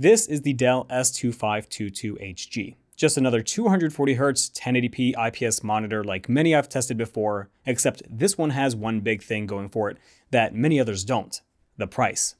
This is the Dell S2522HG. Just another 240Hz 1080p IPS monitor like many I've tested before, except this one has one big thing going for it that many others don't, the price.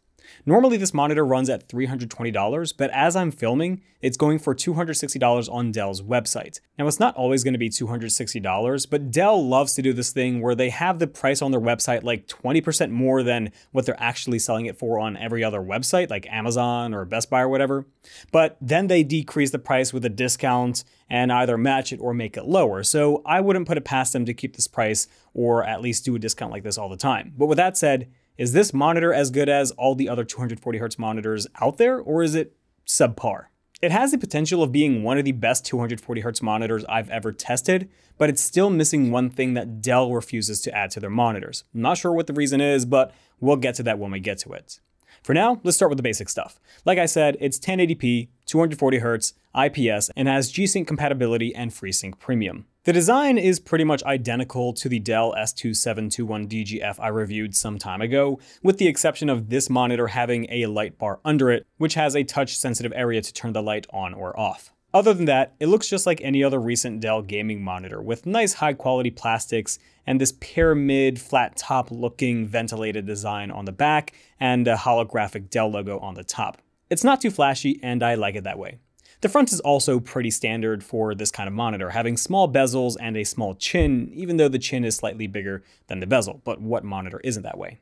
Normally this monitor runs at $320, but as I'm filming, it's going for $260 on Dell's website. Now it's not always gonna be $260, but Dell loves to do this thing where they have the price on their website like 20% more than what they're actually selling it for on every other website, like Amazon or Best Buy or whatever. But then they decrease the price with a discount and either match it or make it lower. So I wouldn't put it past them to keep this price or at least do a discount like this all the time. But with that said, is this monitor as good as all the other 240Hz monitors out there, or is it subpar? It has the potential of being one of the best 240Hz monitors I've ever tested, but it's still missing one thing that Dell refuses to add to their monitors. I'm not sure what the reason is, but we'll get to that when we get to it. For now, let's start with the basic stuff. Like I said, it's 1080p, 240 Hz, IPS, and has G-Sync compatibility and FreeSync Premium. The design is pretty much identical to the Dell S2721DGF I reviewed some time ago, with the exception of this monitor having a light bar under it, which has a touch-sensitive area to turn the light on or off. Other than that, it looks just like any other recent Dell gaming monitor, with nice high quality plastics and this pyramid flat top looking ventilated design on the back and a holographic Dell logo on the top. It's not too flashy, and I like it that way. The front is also pretty standard for this kind of monitor, having small bezels and a small chin, even though the chin is slightly bigger than the bezel, but what monitor isn't that way?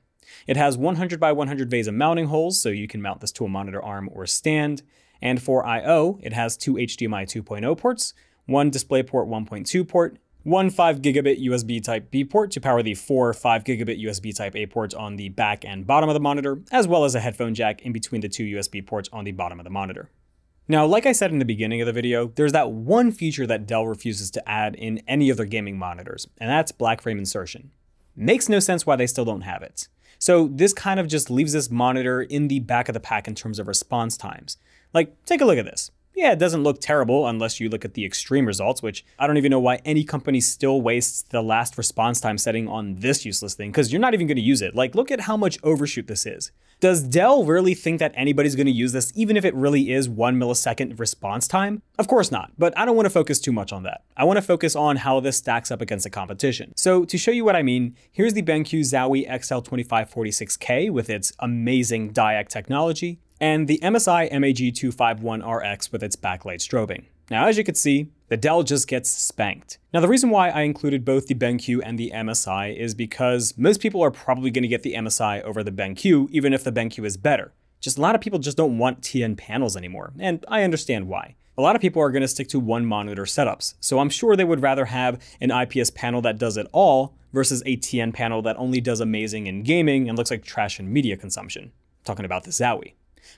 It has 100 by 100 VESA mounting holes, so you can mount this to a monitor arm or stand. And for I.O., it has two HDMI 2.0 ports, one DisplayPort 1.2 port, one 5 gigabit USB Type B port to power the four 5 gigabit USB Type A ports on the back and bottom of the monitor, as well as a headphone jack in between the two USB ports on the bottom of the monitor. Now, like I said in the beginning of the video, there's that one feature that Dell refuses to add in any of their gaming monitors, and that's black frame insertion. Makes no sense why they still don't have it. So this kind of just leaves this monitor in the back of the pack in terms of response times. Like, take a look at this yeah, it doesn't look terrible unless you look at the extreme results, which I don't even know why any company still wastes the last response time setting on this useless thing because you're not even going to use it. Like, look at how much overshoot this is. Does Dell really think that anybody's going to use this, even if it really is one millisecond response time? Of course not, but I don't want to focus too much on that. I want to focus on how this stacks up against the competition. So to show you what I mean, here's the BenQ Zowie XL2546K with its amazing DIAC technology, and the MSI MAG251RX with its backlight strobing. Now, as you can see, the Dell just gets spanked. Now, the reason why I included both the BenQ and the MSI is because most people are probably gonna get the MSI over the BenQ, even if the BenQ is better. Just a lot of people just don't want TN panels anymore, and I understand why. A lot of people are gonna stick to one monitor setups, so I'm sure they would rather have an IPS panel that does it all versus a TN panel that only does amazing in gaming and looks like trash in media consumption. I'm talking about the Zowie.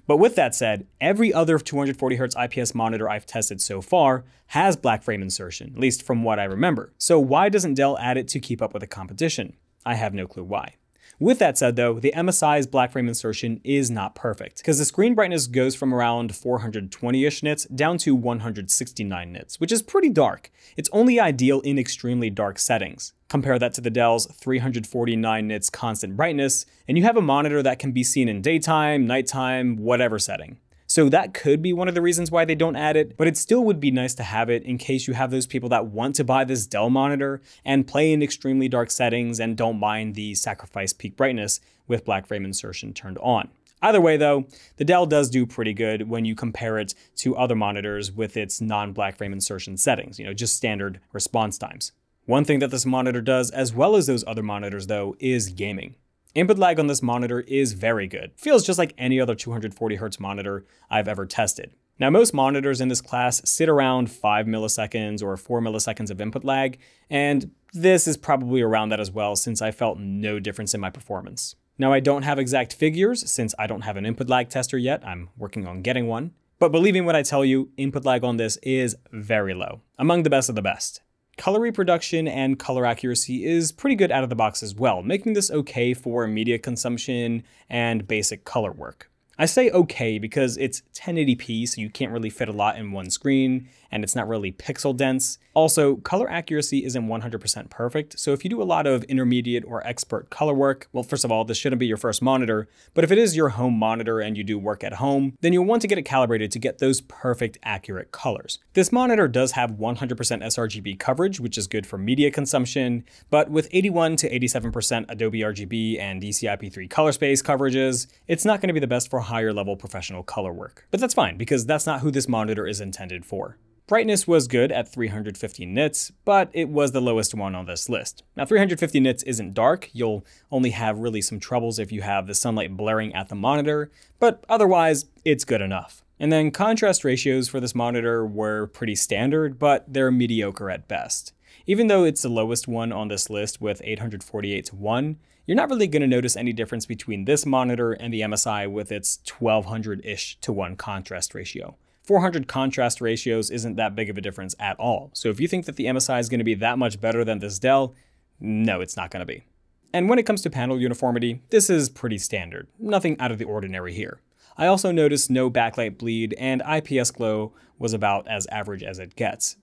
But with that said, every other 240Hz IPS monitor I've tested so far has black frame insertion, at least from what I remember. So why doesn't Dell add it to keep up with the competition? I have no clue why. With that said though, the MSI's black frame insertion is not perfect, because the screen brightness goes from around 420-ish nits down to 169 nits, which is pretty dark. It's only ideal in extremely dark settings. Compare that to the Dell's 349 nits constant brightness, and you have a monitor that can be seen in daytime, nighttime, whatever setting. So that could be one of the reasons why they don't add it, but it still would be nice to have it in case you have those people that want to buy this Dell monitor and play in extremely dark settings and don't mind the sacrifice peak brightness with black frame insertion turned on. Either way though, the Dell does do pretty good when you compare it to other monitors with its non-black frame insertion settings, you know, just standard response times. One thing that this monitor does, as well as those other monitors though, is gaming. Input lag on this monitor is very good. Feels just like any other 240Hz monitor I've ever tested. Now most monitors in this class sit around 5 milliseconds or 4 milliseconds of input lag, and this is probably around that as well since I felt no difference in my performance. Now I don't have exact figures since I don't have an input lag tester yet, I'm working on getting one, but believing what I tell you, input lag on this is very low, among the best of the best. Color reproduction and color accuracy is pretty good out of the box as well, making this okay for media consumption and basic color work. I say okay because it's 1080p, so you can't really fit a lot in one screen, and it's not really pixel dense. Also, color accuracy isn't 100% perfect, so if you do a lot of intermediate or expert color work, well, first of all, this shouldn't be your first monitor, but if it is your home monitor and you do work at home, then you'll want to get it calibrated to get those perfect accurate colors. This monitor does have 100% sRGB coverage, which is good for media consumption, but with 81 to 87% Adobe RGB and DCI-P3 color space coverages, it's not going to be the best for higher level professional color work. But that's fine, because that's not who this monitor is intended for. Brightness was good at 350 nits, but it was the lowest one on this list. Now 350 nits isn't dark, you'll only have really some troubles if you have the sunlight blaring at the monitor, but otherwise it's good enough. And then contrast ratios for this monitor were pretty standard, but they're mediocre at best. Even though it's the lowest one on this list with 848 to 1, you're not really going to notice any difference between this monitor and the MSI with its 1200-ish to 1 contrast ratio. 400 contrast ratios isn't that big of a difference at all. So if you think that the MSI is going to be that much better than this Dell, no, it's not going to be. And when it comes to panel uniformity, this is pretty standard. Nothing out of the ordinary here. I also noticed no backlight bleed and IPS glow was about as average as it gets.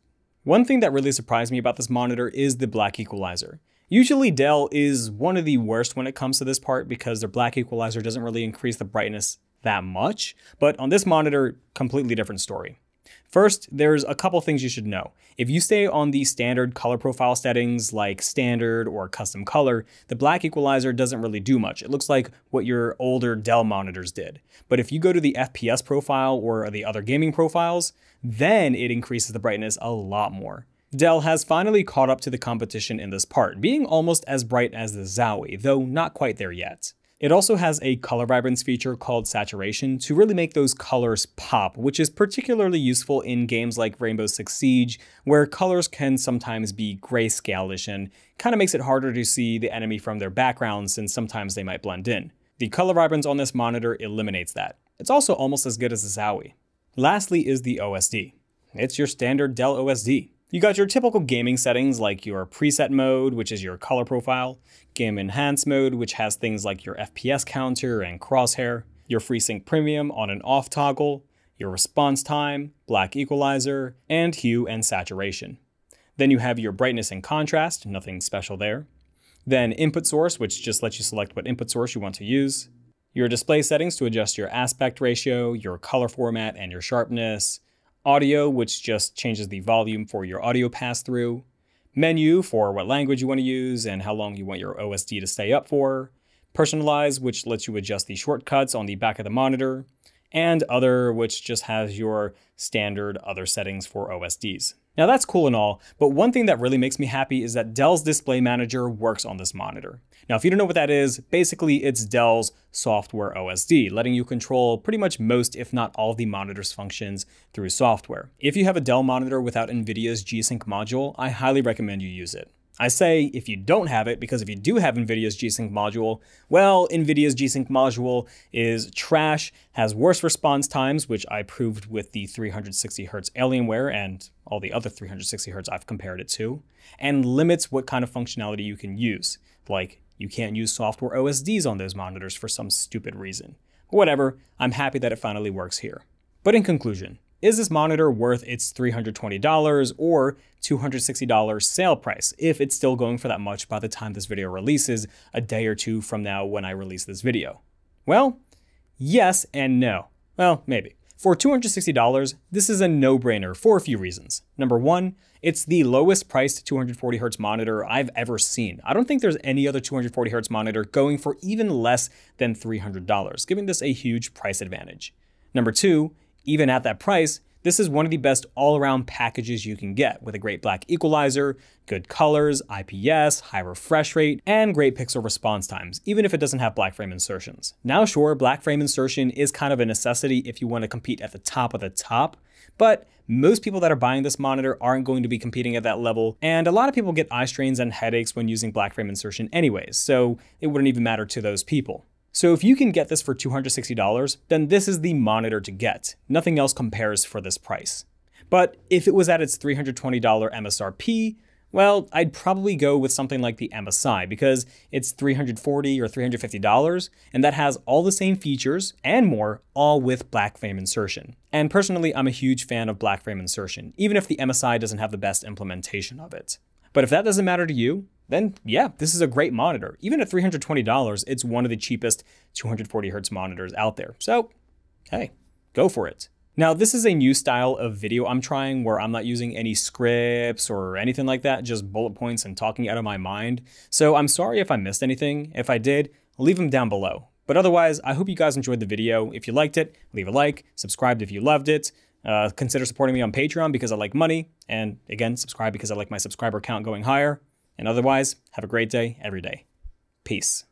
One thing that really surprised me about this monitor is the black equalizer. Usually Dell is one of the worst when it comes to this part because their black equalizer doesn't really increase the brightness that much, but on this monitor, completely different story. First, there's a couple things you should know. If you stay on the standard color profile settings like standard or custom color, the black equalizer doesn't really do much. It looks like what your older Dell monitors did. But if you go to the FPS profile or the other gaming profiles, then it increases the brightness a lot more. Dell has finally caught up to the competition in this part, being almost as bright as the Zowie, though not quite there yet. It also has a color vibrance feature called saturation to really make those colors pop, which is particularly useful in games like Rainbow Six Siege, where colors can sometimes be grayscale-ish and kind of makes it harder to see the enemy from their background since sometimes they might blend in. The color vibrance on this monitor eliminates that. It's also almost as good as the Zowie. Lastly is the OSD. It's your standard Dell OSD. You got your typical gaming settings like your preset mode, which is your color profile, game enhance mode, which has things like your FPS counter and crosshair, your FreeSync Premium on and off toggle, your response time, black equalizer, and hue and saturation. Then you have your brightness and contrast, nothing special there. Then input source, which just lets you select what input source you want to use. Your display settings to adjust your aspect ratio, your color format, and your sharpness audio, which just changes the volume for your audio pass through, menu for what language you want to use and how long you want your OSD to stay up for, personalize, which lets you adjust the shortcuts on the back of the monitor, and other, which just has your standard other settings for OSDs. Now that's cool and all, but one thing that really makes me happy is that Dell's Display Manager works on this monitor. Now, if you don't know what that is, basically it's Dell's software OSD, letting you control pretty much most, if not all, the monitor's functions through software. If you have a Dell monitor without NVIDIA's G-Sync module, I highly recommend you use it. I say if you don't have it, because if you do have NVIDIA's G-Sync module, well, NVIDIA's G-Sync module is trash, has worse response times, which I proved with the 360 Hz Alienware and all the other 360 Hz I've compared it to, and limits what kind of functionality you can use. Like, you can't use software OSDs on those monitors for some stupid reason. Whatever, I'm happy that it finally works here. But in conclusion, is this monitor worth its $320 or $260 sale price if it's still going for that much by the time this video releases a day or two from now when I release this video? Well, yes and no. Well, maybe. For $260, this is a no-brainer for a few reasons. Number one, it's the lowest priced 240Hz monitor I've ever seen. I don't think there's any other 240Hz monitor going for even less than $300, giving this a huge price advantage. Number two, even at that price, this is one of the best all-around packages you can get with a great black equalizer, good colors, IPS, high refresh rate, and great pixel response times, even if it doesn't have black frame insertions. Now sure, black frame insertion is kind of a necessity if you want to compete at the top of the top, but most people that are buying this monitor aren't going to be competing at that level, and a lot of people get eye strains and headaches when using black frame insertion anyways, so it wouldn't even matter to those people. So if you can get this for $260, then this is the monitor to get. Nothing else compares for this price. But if it was at its $320 MSRP, well, I'd probably go with something like the MSI because it's $340 or $350, and that has all the same features and more, all with black frame insertion. And personally, I'm a huge fan of black frame insertion, even if the MSI doesn't have the best implementation of it. But if that doesn't matter to you, then yeah, this is a great monitor. Even at $320, it's one of the cheapest 240 hertz monitors out there. So hey, go for it. Now, this is a new style of video I'm trying where I'm not using any scripts or anything like that, just bullet points and talking out of my mind. So I'm sorry if I missed anything. If I did, leave them down below. But otherwise, I hope you guys enjoyed the video. If you liked it, leave a like, subscribe if you loved it. Uh, consider supporting me on Patreon because I like money. And again, subscribe because I like my subscriber count going higher. And otherwise, have a great day every day. Peace.